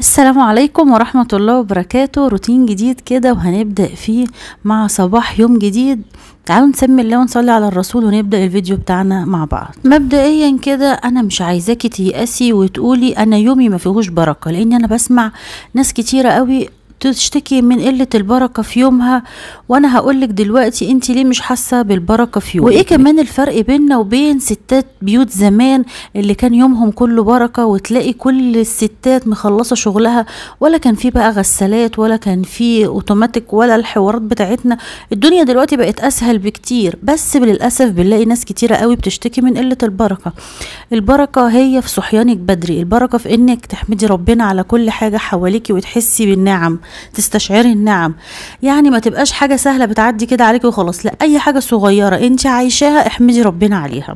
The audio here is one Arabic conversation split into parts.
السلام عليكم ورحمة الله وبركاته روتين جديد كده وهنبدأ فيه مع صباح يوم جديد تعالوا نسمي الله ونصلي على الرسول ونبدأ الفيديو بتاعنا مع بعض مبدئيا كده أنا مش عايزاكي تيأسي وتقولي أنا يومي ما فيهوش بركة لأن أنا بسمع ناس كتيرة قوي بتشتكي من قله البركه في يومها وانا هقولك دلوقتي انت ليه مش حاسه بالبركه في يومك وايه كمان الفرق بيننا وبين ستات بيوت زمان اللي كان يومهم كله بركه وتلاقي كل الستات مخلصه شغلها ولا كان في بقى غسالات ولا كان في اوتوماتيك ولا الحوارات بتاعتنا الدنيا دلوقتي بقت اسهل بكتير بس للاسف بنلاقي ناس كتيره قوي بتشتكي من قله البركه البركه هي في صحيانك بدري البركه في انك تحمدي ربنا على كل حاجه حواليكي وتحسي بالنعم تستشعري النعم يعني ما تبقاش حاجه سهله بتعدي كده عليكي وخلاص لا اي حاجه صغيره انت عايشاها احمدي ربنا عليها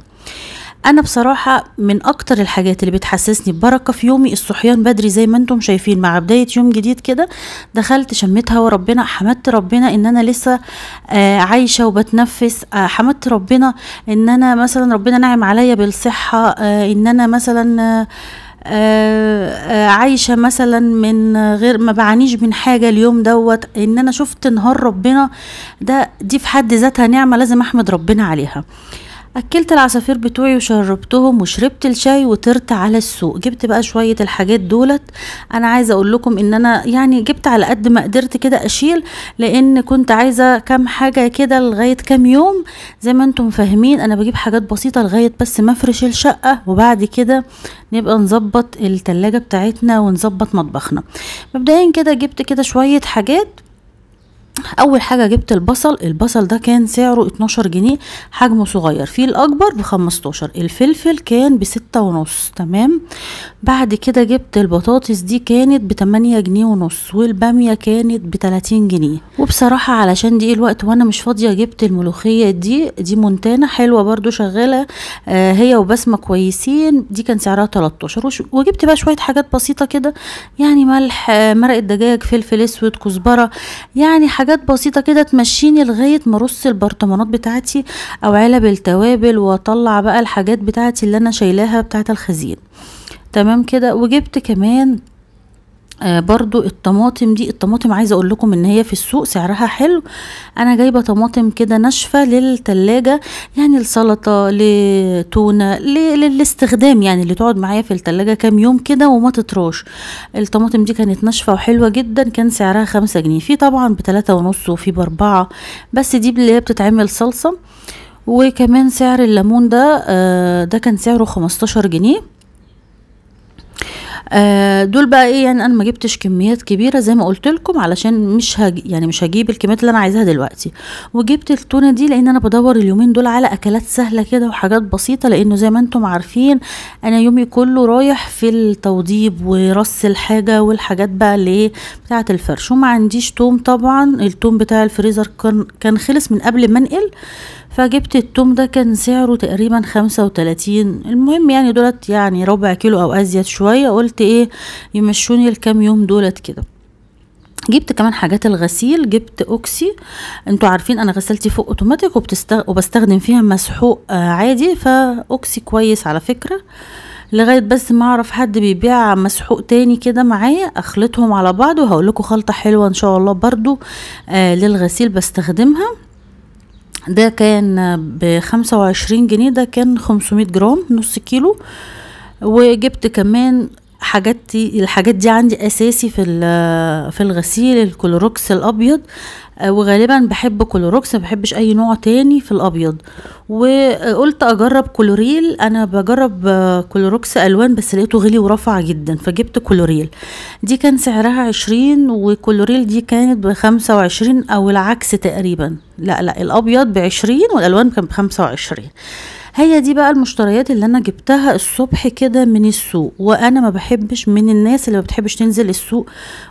انا بصراحه من اكتر الحاجات اللي بتحسسني ببركه في يومي الصحيان بدري زي ما انتم شايفين مع بدايه يوم جديد كده دخلت شميت وربنا ربنا حمدت ربنا ان انا لسه آه عايشه وبتنفس آه حمدت ربنا ان انا مثلا ربنا نعم عليا بالصحه آه ان انا مثلا آه آه، آه، عايشه مثلا من غير ما بعانيش من حاجه اليوم دوت ان انا شفت نهار ربنا ده دي في حد ذاتها نعمه لازم احمد ربنا عليها أكلت العصافير بتوعي وشربتهم وشربت الشاي وطرت على السوق جبت بقى شوية الحاجات دولت أنا عايزة أقول لكم إن أنا يعني جبت على قد ما قدرت كده أشيل لأن كنت عايزة كام حاجة كده لغاية كام يوم زي ما أنتم فاهمين أنا بجيب حاجات بسيطة لغاية بس ما أفرش الشقة وبعد كده نبقى نظبط التلاجة بتاعتنا ونظبط مطبخنا مبدئيا كده جبت كده شوية حاجات اول حاجه جبت البصل البصل ده كان سعره 12 جنيه حجمه صغير فيه الاكبر ب 15 الفلفل كان بستة ونص تمام بعد كده جبت البطاطس دي كانت ب 8 جنيه ونص والباميه كانت ب 30 جنيه وبصراحه علشان دي الوقت وانا مش فاضيه جبت الملوخيه دي دي مونتانا حلوه برده شغاله آه هي وبسمه كويسين دي كان سعرها 13 وجبت بقى شويه حاجات بسيطه كده يعني ملح آه مرقه دجاج فلفل اسود كزبره يعني حاجات حاجات بسيطه كده تمشيني لغايه ما ارص البرطمانات بتاعتي او علب التوابل واطلع بقى الحاجات بتاعتي اللي انا شايلاها بتاعه الخزين تمام كده وجبت كمان آه برضو الطماطم دي الطماطم عايزه اقول لكم ان هي في السوق سعرها حلو انا جايبه طماطم كده ناشفه للتلاجة يعني السلطه لتونه للاستخدام يعني اللي تقعد معايا في التلاجة كام يوم كده وما تتراش الطماطم دي كانت ناشفه وحلوه جدا كان سعرها خمسة جنيه في طبعا بتلاتة ونص وفي باربعة بس دي اللي هي بتتعمل صلصه وكمان سعر الليمون ده آه ده كان سعره خمستاشر جنيه آه دول بقى ايه يعني انا ما جبتش كميات كبيره زي ما قلت لكم علشان مش هج... يعني مش هجيب الكميات اللي انا عايزاها دلوقتي وجبت التونه دي لان انا بدور اليومين دول على اكلات سهله كده وحاجات بسيطه لانه زي ما انتم عارفين انا يومي كله رايح في التوضيب ورص الحاجه والحاجات بقى اللي إيه، بتاعه الفرش وما عنديش توم طبعا التوم بتاع الفريزر كان كان خلص من قبل ما انقل فجبت التوم ده كان سعره تقريبا خمسة وتلاتين المهم يعني دولت يعني ربع كيلو او ازيد شوية قلت ايه يمشوني الكام يوم دولت كده جبت كمان حاجات الغسيل جبت اوكسي انتوا عارفين انا غسلتي فوق اوتوماتيك وبتستغ... وبستخدم فيها مسحوق آه، عادي فاوكسي كويس على فكره لغايه بس ما اعرف حد بيبيع مسحوق تاني كده معايا اخلطهم على بعض وهقول لكم خلطه حلوه ان شاء الله برضو آه للغسيل بستخدمها ده كان ب 25 جنيه ده كان 500 جرام نص كيلو وجبت كمان حاجات دي الحاجات دي عندي اساسي في في الغسيل الكلوروكس الابيض آه، وغالبا بحب كلوروكس ما بحبش اي نوع تاني في الابيض وقلت اجرب كلوريل انا بجرب آه، كلوروكس الوان بس لقيته غلي ورفع جدا فجبت كلوريل دي كان سعرها عشرين وكلوريل دي كانت بخمسة وعشرين او العكس تقريبا لا لا الابيض بعشرين والالوان كان بخمسة وعشرين هي دي بقى المشتريات اللي انا جبتها الصبح كده من السوق وانا ما بحبش من الناس اللي ما بتحبش تنزل السوق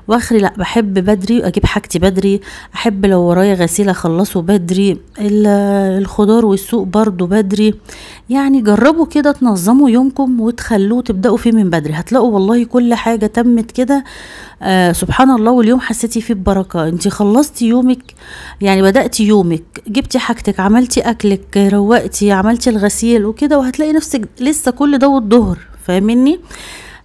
واخري لا بحب بدري اجيب حاجتي بدري احب لو ورايا غسيل اخلصه بدري الخضار والسوق برضو بدري يعني جربوا كده تنظموا يومكم وتخلوه تبداوا فيه من بدري هتلاقوا والله كل حاجه تمت كده آه سبحان الله واليوم حسيتي فيه ببركه انت خلصتي يومك يعني بداتي يومك جبتي حاجتك عملتي اكلك روقتي عملتي الغسيل وكده وهتلاقي نفسك لسه كل ده والظهر فاهمني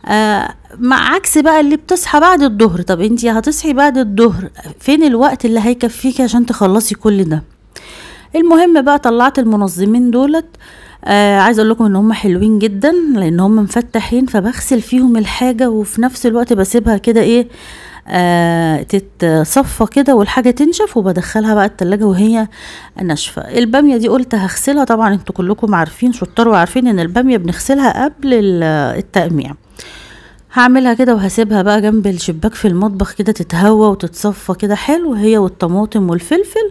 آه مع عكس بقى اللي بتصحى بعد الظهر طب انت هتصحي بعد الظهر فين الوقت اللي هيكفيكي عشان تخلصي كل ده المهم بقى طلعت المنظمين دولت آه آه عايزه اقول لكم ان هم حلوين جدا لان هم مفتحين فبغسل فيهم الحاجه وفي نفس الوقت بسيبها كده ايه آه تتصفى كده والحاجة تنشف وبدخلها بقى التلاجة وهي ناشفة البامية دي قلت هغسلها طبعا انتوا كلكم عارفين شطار وعارفين ان البامية بنغسلها قبل التقميع هعملها كده وهسيبها بقى جنب الشباك في المطبخ كده تتهوى وتتصفى كده حلو هي والطماطم والفلفل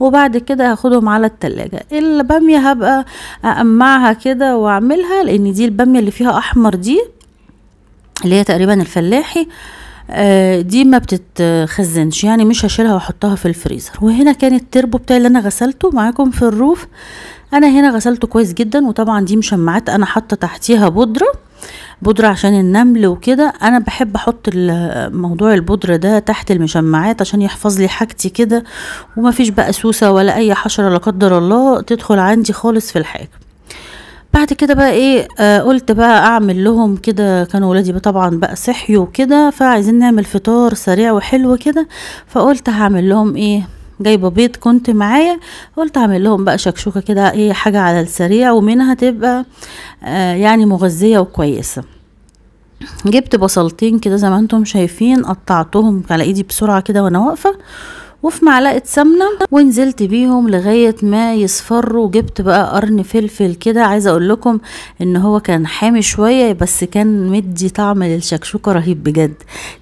وبعد كده هاخدهم على التلاجة البامية هبقى اقمعها كده واعملها لان دي البامية اللي فيها احمر دي اللي هي تقريبا الفلاحي آه، دي ما بتتخزنش يعني مش هشيلها واحطها في الفريزر وهنا كان التربو بتاعي اللي انا غسلته معاكم في الروف انا هنا غسلته كويس جدا وطبعا دي مشمعات انا حاطه تحتيها بودره بودرة عشان النمل وكده انا بحب احط موضوع البودرة ده تحت المشمعات عشان يحفظ لي حاجتي كده ومفيش بقى سوسة ولا اي حشرة لا قدر الله تدخل عندي خالص في الحاجة بعد كده بقى ايه آه قلت بقى اعمل لهم كده كانوا ولادي طبعا بقى صحيوا كده فعايزين نعمل فطار سريع وحلو كده فقلت هعمل لهم ايه جايبه بيض كنت معايا قلت اعمل لهم بقى شكشوكه كده ايه حاجه على السريع ومنها تبقى آه يعني مغذيه وكويسه جبت بصلتين كده زي ما انتم شايفين قطعتهم على ايدي بسرعه كده وانا واقفه وفي معلقه سمنه ونزلت بيهم لغايه ما يصفروا جبت بقى قرن فلفل كده عايزه اقول لكم ان هو كان حامي شويه بس كان مدي طعم للشكشوكه رهيب بجد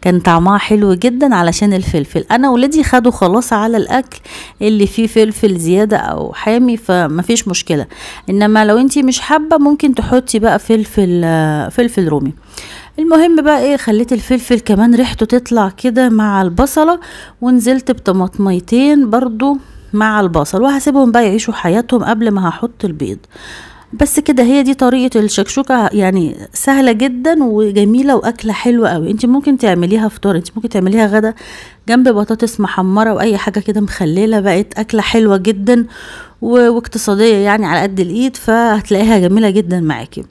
كان طعمها حلو جدا علشان الفلفل انا ولادي خدوا خلاص على الاكل اللي فيه فلفل زياده او حامي فمفيش مشكله انما لو انتي مش حابه ممكن تحطي بقى فلفل فلفل رومي المهم بقى ايه خليت الفلفل كمان ريحته تطلع كده مع البصلة ونزلت بطماطميتين برضو مع البصل وهسيبهم بقى يعيشوا حياتهم قبل ما هحط البيض بس كده هي دي طريقة الشكشوكة يعني سهلة جدا وجميلة وأكلة حلوة قوي انت ممكن تعمليها فطار انت ممكن تعمليها غدا جنب بطاطس محمرة وأي حاجة كده مخللة بقت أكلة حلوة جدا واقتصادية يعني على قد الإيد فهتلاقيها جميلة جدا معاكي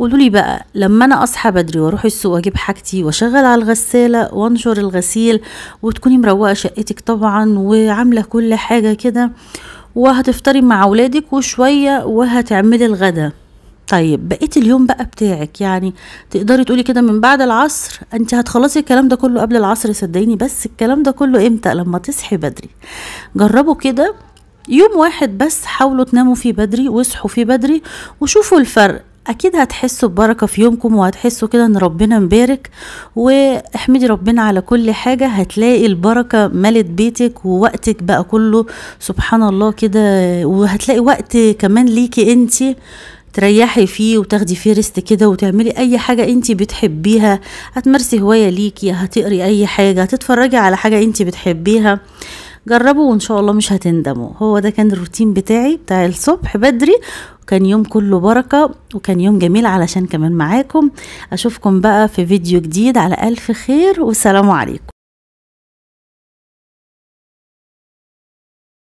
قولوا لي بقى لما انا اصحى بدري واروح السوق اجيب حاجتي واشغل على الغساله وانشر الغسيل وتكوني مروقه شقتك طبعا وعامله كل حاجه كده وهتفطري مع اولادك وشويه وهتعملي الغدا طيب بقيت اليوم بقى بتاعك يعني تقدري تقولي كده من بعد العصر انت هتخلصي الكلام ده كله قبل العصر صدقيني بس الكلام ده كله امتى لما تصحي بدري جربوا كده يوم واحد بس حاولوا تناموا فيه بدري واصحوا فيه بدري وشوفوا الفرق اكيد هتحسوا ببركه في يومكم وهتحسوا كده ان ربنا مبارك واحمدي ربنا على كل حاجه هتلاقي البركه ملت بيتك ووقتك بقى كله سبحان الله كده وهتلاقي وقت كمان ليكي انتي تريحي فيه وتاخدي فيه ريست كده وتعملي اي حاجه انت بتحبيها هتمارسي هوايه ليكي هتقري اي حاجه هتتفرجي على حاجه انت بتحبيها جربوا وان شاء الله مش هتندموا هو ده كان الروتين بتاعي بتاع الصبح بدري وكان يوم كله بركه وكان يوم جميل علشان كمان معاكم اشوفكم بقى في فيديو جديد على الف خير والسلام عليكم